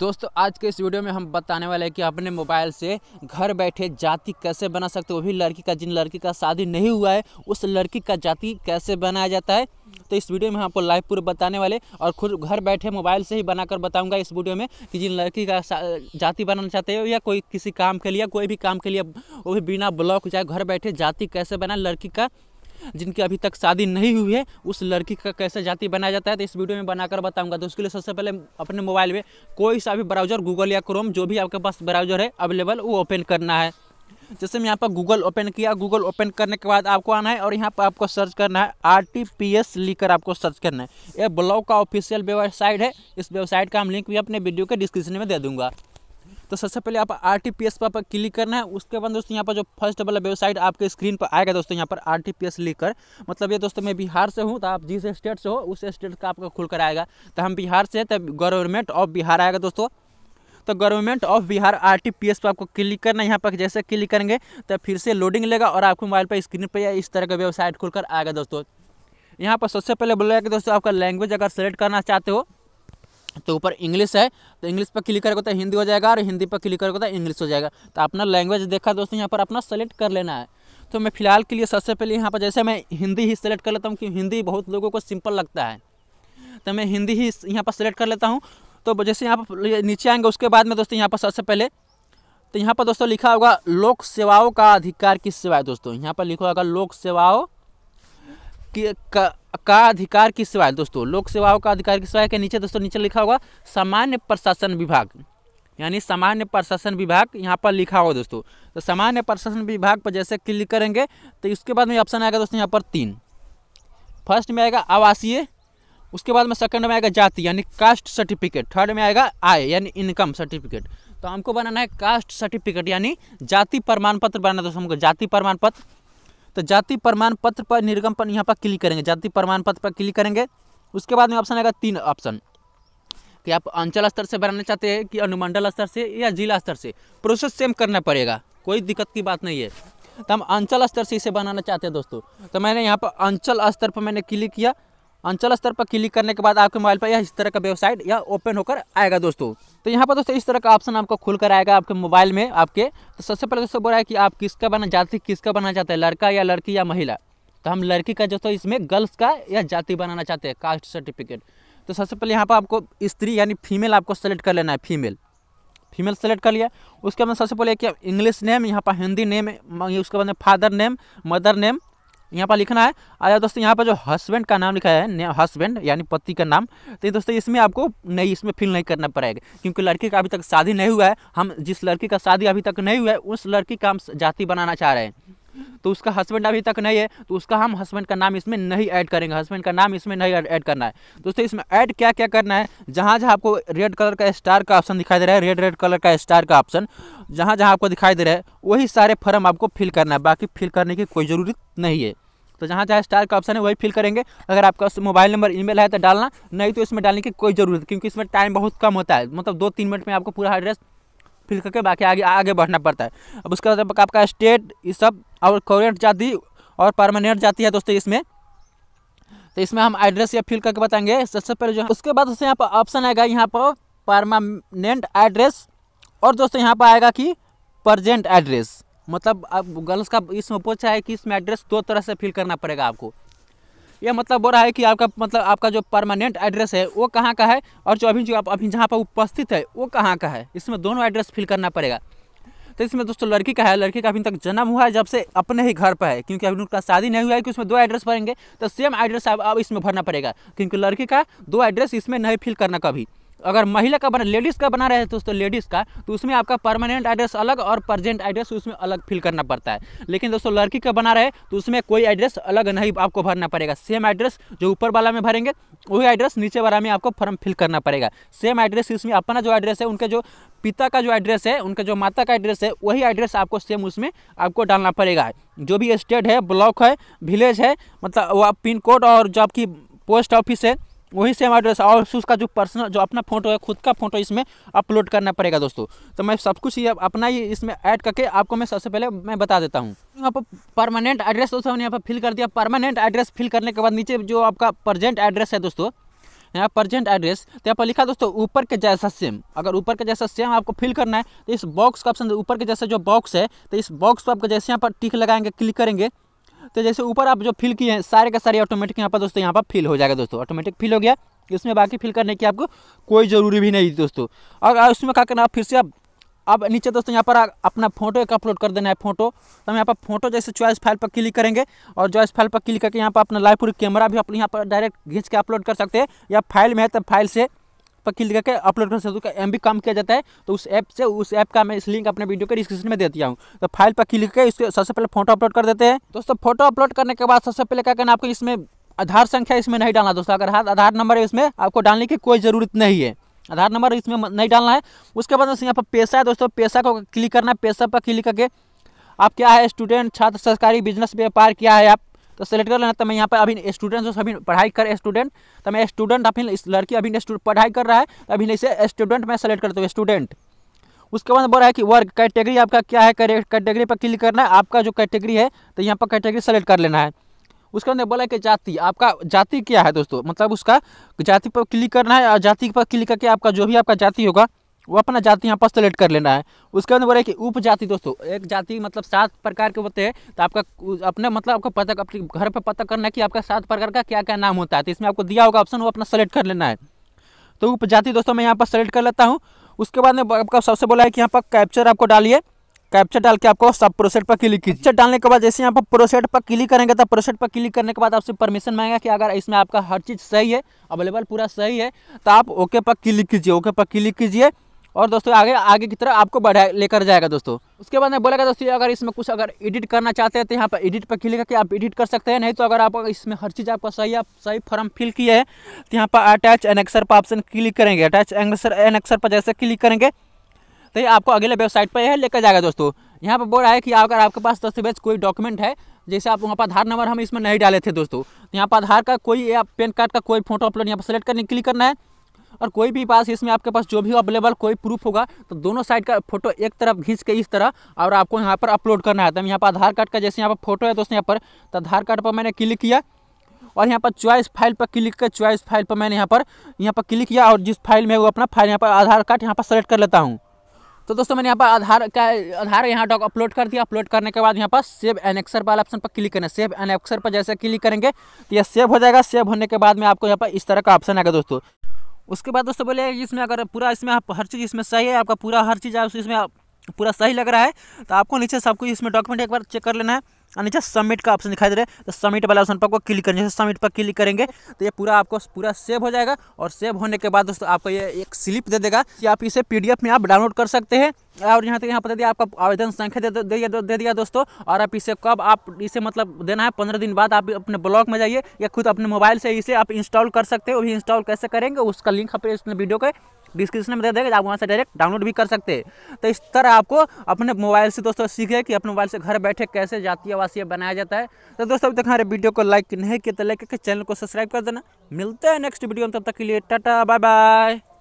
दोस्तों आज के इस वीडियो में हम बताने वाले हैं कि अपने मोबाइल से घर बैठे जाति कैसे बना सकते हो वो भी लड़की का जिन लड़की का शादी नहीं हुआ है उस लड़की का जाति कैसे बनाया जाता है तो इस वीडियो में हम आपको लाइव पूर्व बताने वाले और खुद घर बैठे मोबाइल से ही बनाकर बताऊंगा इस वीडियो में कि जिन लड़की का जाति बनाना चाहते हो या कोई किसी काम के लिए कोई भी काम के लिए वो भी बिना ब्लॉक जाए घर बैठे जाति कैसे बनाए लड़की का जिनकी अभी तक शादी नहीं हुई है उस लड़की का कैसे जाति बनाया जाता है तो इस वीडियो में बनाकर बताऊँगा तो उसके लिए सबसे पहले अपने मोबाइल में कोई सा भी ब्राउजर गूगल या क्रोम जो भी आपके पास ब्राउजर है अवेलेबल वो ओपन करना है जैसे मैं यहाँ पर गूगल ओपन किया गूगल ओपन करने के बाद आपको आना है और यहाँ पर आपको सर्च करना है आर टी पी एस लिखकर आपको सर्च करना है यह ब्लॉग का ऑफिशियल वेबसाइट है इस वेबसाइट का हम लिंक भी अपने वीडियो के डिस्क्रिप्शन में दे दूँगा तो सबसे पहले आप आर टी पी एस पर क्लिक करना है उसके बाद दोस्तों यहाँ पर जो फर्स्ट वाला वेबसाइट आपके स्क्रीन पर आएगा दोस्तों यहाँ पर आर टी पी एस लिखकर मतलब ये दोस्तों मैं बिहार से हूँ तो आप जिस स्टेट से हो उस स्टेट का आपका खुलकर आएगा तो हम बिहार से तब गवर्नमेंट ऑफ बिहार आएगा दोस्तों तो government of Bihar R T P S पर आपको क्लिक करना है यहाँ पर जैसे क्लिक करेंगे तो फिर से लोडिंग लेगा और आपके मोबाइल पर स्क्रीन पर या इस तरह का वेबसाइट खुलकर आएगा दोस्तों यहाँ पर सबसे पहले बोला कि दोस्तों आपका लैंग्वेज अगर सेलेक्ट करना चाहते हो तो ऊपर इंग्लिश है तो इंग्लिश पर क्लिक करके तो हिंदी हो जाएगा और हिंदी पर क्लिक करके तो इंग्लिश हो जाएगा तो अपना लैंग्वेज देखा दोस्तों यहाँ पर अपना सेलेक्ट कर लेना है तो मैं फिलहाल के लिए सबसे पहले यहाँ पर जैसे मैं हिंदी ही सेलेक्ट कर लेता हूँ कि हिंदी बहुत लोगों को सिंपल लगता है तो मैं हिंदी ही यहाँ पर सेलेक्ट कर लेता हूँ तो जैसे यहाँ पर नीचे आएंगे उसके बाद में दोस्तों यहाँ पर सबसे पहले तो यहाँ पर दोस्तों लिखा होगा लोक सेवाओं का अधिकार किस सेवा है दोस्तों यहाँ पर लिखा होगा लोक सेवाओं की का का अधिकार की सेवा दोस्तों लोक सेवाओं का अधिकार की सेवा के नीचे दोस्तों नीचे लिखा होगा सामान्य प्रशासन विभाग यानी सामान्य प्रशासन विभाग यहाँ पर लिखा होगा दोस्तों तो सामान्य प्रशासन विभाग पर जैसे क्लिक करेंगे तो इसके बाद में ऑप्शन आएगा दोस्तों यहाँ पर तीन फर्स्ट में आएगा आवासीय उसके बाद में सेकंड में आएगा जाति यानी कास्ट सर्टिफिकेट थर्ड में आएगा आय यानी इनकम सर्टिफिकेट तो हमको बनाना है कास्ट सर्टिफिकेट यानी जाति प्रमाण पत्र बनाना दोस्तों हमको जाति प्रमाण पत्र तो जाति प्रमाण पत्र पर पर यहाँ पर क्लिक करेंगे जाति प्रमाण पत्र पर क्लिक करेंगे उसके बाद में ऑप्शन आएगा तीन ऑप्शन कि आप अंचल स्तर से बनाना चाहते हैं कि अनुमंडल स्तर से या जिला स्तर से प्रोसेस सेम करना पड़ेगा कोई दिक्कत की बात नहीं है तो हम अंचल स्तर से इसे बनाना चाहते हैं दोस्तों तो मैंने यहाँ पर अंचल स्तर पर मैंने क्लिक किया अंचल स्तर पर क्लिक करने के बाद आपके मोबाइल पर यह इस तरह का वेबसाइट या ओपन होकर आएगा दोस्तों तो यहाँ पर दोस्तों इस तरह का ऑप्शन आपको खुल कर आएगा आपके मोबाइल में आपके तो सबसे पहले दोस्तों बोला है कि आप किसका बना जाति किसका बनना चाहते हैं लड़का या लड़की या महिला तो हम लड़की का दोस्तों इसमें गर्ल्स का या जाति बनाना चाहते हैं कास्ट सर्टिफिकेट तो सबसे पहले यहाँ पर आपको स्त्री यानी फीमेल आपको सेलेक्ट कर लेना है फीमेल फीमेल सेलेक्ट कर लिया उसके बाद सबसे पहले कि इंग्लिश नेम यहाँ पर हिंदी नेम उसके बाद फादर नेम मदर नेम यहाँ पर लिखना है आया दोस्तों यहाँ पर जो हस्बैंड का नाम लिखा है हस्बैंड यानी पति का नाम तो दोस्तों इसमें आपको नहीं इसमें फिल नहीं करना पड़ेगा क्योंकि लड़की का अभी तक शादी नहीं हुआ है हम जिस लड़की का शादी अभी तक नहीं हुआ है उस लड़की का हम जाति बनाना चाह रहे हैं तो उसका हस्बैंड अभी तक नहीं है तो उसका हम हस्बैंड का नाम इसमें नहीं ऐड करेंगे हस्बैंड का नाम इसमें नहीं ऐड करना है दोस्तों इसमें ऐड क्या क्या करना है जहाँ जहाँ आपको रेड कलर का स्टार का ऑप्शन दिखाई दे रहा है रेड रेड कलर का स्टार का ऑप्शन जहाँ जहाँ आपको दिखाई दे रहा है वही सारे फॉर्म आपको फिल करना है बाकी फिल करने की कोई ज़रूरत नहीं है तो जहाँ जहाँ स्टार का ऑप्शन है वही फिल करेंगे अगर आपका मोबाइल नंबर ईमेल है तो डालना नहीं तो इसमें डालने की कोई ज़रूरत क्योंकि इसमें टाइम बहुत कम होता है मतलब दो तीन मिनट में आपको पूरा एड्रेस फिल करके बाकी आगे आगे बढ़ना पड़ता है अब उसके बाद आपका स्टेट ये सब और करेंट जाति और परमानेंट जाती है दोस्तों इसमें तो इसमें हम एड्रेस या फिल करके बताएंगे सबसे पहले जो उसके बाद दोस्तों यहाँ पर ऑप्शन आएगा यहाँ पर परमानेंट एड्रेस और दोस्तों यहाँ पर आएगा कि प्रजेंट एड्रेस मतलब आप गर्ल्स का इसमें पूछा है कि इसमें एड्रेस दो तरह से फिल करना पड़ेगा आपको ये मतलब बोल रहा है कि आपका मतलब आपका जो परमानेंट एड्रेस है वो कहाँ का है और जो अभी जो आप अभी जहाँ पर उपस्थित है वो कहाँ का है इसमें दोनों एड्रेस फिल करना पड़ेगा तो इसमें दोस्तों लड़की का है लड़की का अभी तक जन्म हुआ है जब से अपने ही घर पर है क्योंकि अभी उनका शादी नहीं हुआ है कि उसमें दो एड्रेस भरेंगे तो सेम एड्रेस अब इसमें भरना पड़ेगा क्योंकि लड़की का दो एड्रेस इसमें नहीं फिल करना कभी अगर महिला का बना लेडीज़ का बना रहे हैं दोस्तों तो लेडीज़ का तो उसमें आपका परमानेंट एड्रेस अलग और प्रजेंट एड्रेस उसमें अलग फिल करना पड़ता है लेकिन दोस्तों लड़की का बना रहे तो उसमें कोई एड्रेस अलग नहीं आपको भरना पड़ेगा सेम एड्रेस जो ऊपर वाला में भरेंगे वही एड्रेस नीचे वाला में आपको फॉर्म फिल करना पड़ेगा सेम एड्रेस इसमें अपना जो एड्रेस है उनके जो पिता का जो एड्रेस है उनके जो माता का एड्रेस है वही एड्रेस आपको सेम उसमें आपको डालना पड़ेगा जो भी स्टेट है ब्लॉक है विलेज है मतलब वह पिन कोड और जो आपकी पोस्ट ऑफिस है वही सेम एड्रेस और उसका जो पर्सनल जो अपना फोटो है खुद का फोटो इसमें अपलोड करना पड़ेगा दोस्तों तो मैं सब कुछ ये अपना ही इसमें ऐड करके आपको मैं सबसे पहले मैं बता देता हूँ यहाँ पर परमानेंट एड्रेस दोस्तों हमने यहाँ पर फिल कर दिया परमानेंट एड्रेस फिल करने के बाद नीचे जो आपका प्रजेंट एड्रेस है दोस्तों यहाँ प्रजेंट एड्रेस तो यहाँ पर लिखा दोस्तों ऊपर के जैसा सेम अगर ऊपर के जैसा सेम आपको फिल करना है तो इस बॉक्स का ऑप्शन ऊपर के जैसा जो बॉक्स है तो इस बॉक्स पर आपको जैसे यहाँ पर टिक लगाएंगे क्लिक करेंगे तो जैसे ऊपर आप जो फिल किए हैं सारे का सारे ऑटोमेटिक यहाँ पर दोस्तों यहाँ पर फिल हो जाएगा दोस्तों ऑटोमेटिक फिल हो गया इसमें बाकी फिल करने की आपको कोई ज़रूरी भी नहीं दोस्तों और उसमें क्या करना फिर से आप अब नीचे दोस्तों यहाँ पर अपना फोटो एक अपलोड कर देना है फोटो तो हम यहाँ पर फोटो जैसे चॉइस फाइल पर क्लिक करेंगे और चॉइस फाइल पर क्लिक करके यहाँ पर अपना लाइव पूरी कैमरा भी अपने यहाँ पर डायरेक्ट खींच के अपलोड कर सकते हैं या फाइल में है तो फाइल से पर क्लिक करके अपलोड कर सकते एम बी कम किया जाता है तो उस ऐप से उस ऐप का मैं इस लिंक अपने वीडियो के डिस्क्रिप्शन में दे दिया हूँ तो फाइल पर क्लिक करके उसके सबसे पहले फोटो अपलोड कर देते हैं दोस्तों फोटो अपलोड करने के बाद सबसे पहले क्या करना आपको इसमें आधार संख्या इसमें नहीं डालना दोस्तों अगर हाथ आधार नंबर है इसमें आपको डालने की कोई ज़रूरत नहीं है आधार नंबर इसमें नहीं डालना है उसके बाद यहाँ पर पैसा है दोस्तों पैसा को क्लिक करना है पैसा पर क्लिक करके आप क्या है स्टूडेंट छात्र सरकारी बिजनेस व्यापार क्या है आप तो सेलेक्ट कर लेना तो मैं यहाँ पर अभी स्टूडेंट हूँ सभी पढ़ाई कर स्टूडेंट तो मैं स्टूडेंट अभी इस लड़की अभी पढ़ाई कर रहा है तो अभी इसे स्टूडेंट मैं सेलेक्ट करता हूँ स्टूडेंट उसके बाद बोल रहा है कि वर्ग कैटेगरी आपका क्या है कैटेगरी पर क्लिक करना है आपका जो कैटेगरी है तो यहाँ पर कैटेगरी सेलेक्ट कर लेना है उसके बाद बोला है कि जाति आपका जाति क्या है दोस्तों मतलब उसका जाति पर क्लिक करना है और जाति पर क्लिक करके आपका जो भी आपका जाति होगा वो अपना जाति यहाँ पर सेलेक्ट कर लेना है उसके बाद बोल रहे कि उप जाति दोस्तों एक जाति मतलब सात प्रकार के होते हैं तो आपका अपने मतलब आपको पता अपने घर पे पता करना है कि आपका सात प्रकार का क्या क्या नाम होता है तो इसमें आपको दिया होगा ऑप्शन वो अपना सेलेक्ट कर लेना है तो उप जाति दोस्तों मैं यहाँ पर सेलेक्ट कर लेता हूँ उसके बाद में आपका सबसे बोला है कि यहाँ पर कैप्चर आपको डालिए कैप्चर डाल के आपको सब प्रोसेट पर क्लिक कैप्चर डालने के बाद जैसे यहाँ पर प्रोसेट पर क्लिक करेंगे तो प्रोसेट पर क्लिक करने के बाद आपसे परमिशन मांगेगा कि अगर इसमें आपका हर चीज़ सही है अवेलेबल पूरा सही है तो आप ओके पर क्लिक कीजिए ओके पर क्लिक कीजिए और दोस्तों आगे आगे की तरह आपको बढ़ा लेकर जाएगा दोस्तों उसके बाद मैं बोलेगा दोस्तों अगर इसमें कुछ अगर एडिट करना चाहते हैं तो यहाँ पर एडिट पर क्लिक करके आप एडिट कर सकते हैं नहीं तो अगर आप इसमें हर चीज़ आपका सही आप सही फॉर्म फिल किया है तो यहाँ पर अटैच एनेक्सर पर ऑप्शन क्लिक करेंगे अटैच एनेक्सर एनेक्सर पर जैसे क्लिक करेंगे तो ये आपको अगले वेबसाइट पर यह लेकर जाएगा दोस्तों यहाँ पर बोल रहा है कि अगर आपके पास दस्तावेज कोई डॉक्यूमेंट है जैसे आप वहाँ पर आधार नंबर हम इसमें नहीं डाले थे दोस्तों तो यहाँ पर आधार का कोई या पैन कार्ड का कोई फोटो अपलोड यहाँ पर सेलेक्ट करने क्लिक करना है और कोई भी पास इसमें आपके पास जो भी अवेलेबल कोई प्रूफ होगा तो दोनों साइड का फोटो एक तरफ घींच के इस तरह और आपको यहाँ पर अपलोड करना है तो यहाँ पर आधार कार्ड का जैसे यहाँ पर फोटो है दोस्तों यहाँ पर तो आधार कार्ड पर मैंने क्लिक किया और यहाँ पर चॉइस फाइल पर क्लिक कर चॉइस फाइल पर मैंने यहाँ पर यहाँ पर क्लिक किया और जिस फाइल में वो अपना फाइल यहाँ पर आधार कार्ड यहाँ पर सेलेक्ट कर लेता हूँ तो दोस्तों मैंने यहाँ पर आधार का आधार यहाँ डॉक अपलोड कर दिया अपलोड करने के बाद यहाँ पर सेव एनेक्सर वाला ऑप्शन पर क्लिक करना सेव एनेक्सर पर जैसे क्लिक करेंगे तो यह सेव हो जाएगा सेव होने के बाद में आपको यहाँ पर इस तरह का ऑप्शन आएगा दोस्तों उसके बाद दोस्तों बोले इसमें अगर पूरा इसमें आप हर चीज़ इसमें सही है आपका पूरा हर चीज़ आप इसमें पूरा सही लग रहा है तो आपको नीचे सब कुछ इसमें डॉक्यूमेंट एक बार चेक कर लेना है नीचे सबमिट का ऑप्शन दिखाई दे रहा है तो सबमिट वाला ऑप्शन पर आपको क्लिक करेंगे जैसे सबमिट पर क्लिक करेंगे तो ये पूरा आपको पूरा सेव हो जाएगा और सेव होने के बाद दोस्तों आपको ये एक स्लिप दे देगा कि आप इसे पीडीएफ में आप डाउनलोड कर सकते हैं और यहाँ तक यहाँ पर दे दिया आपका आवेदन संख्या दे दिया दे दिया दोस्तों और आप इसे कब आप इसे मतलब देना है पंद्रह दिन बाद आप अपने ब्लॉग में जाइए या खुद अपने मोबाइल से इसे आप इंस्टॉल कर सकते हो भी इंस्टॉल कैसे करेंगे उसका लिंक आप वीडियो के डिस्क्रिप्शन में दे देगा आप वहाँ से डायरेक्ट डाउनलोड भी कर सकते हैं तो इस तरह आपको अपने मोबाइल से दोस्तों सीखे कि अपने मोबाइल से घर बैठे कैसे जातीय आवासीय बनाया जाता है तो दोस्तों अभी तक हमारे वीडियो को लाइक नहीं किया तो लाइक करके चैनल को सब्सक्राइब कर देना मिलते हैं नेक्स्ट वीडियो में तब तक के लिए टाटा बाय बाय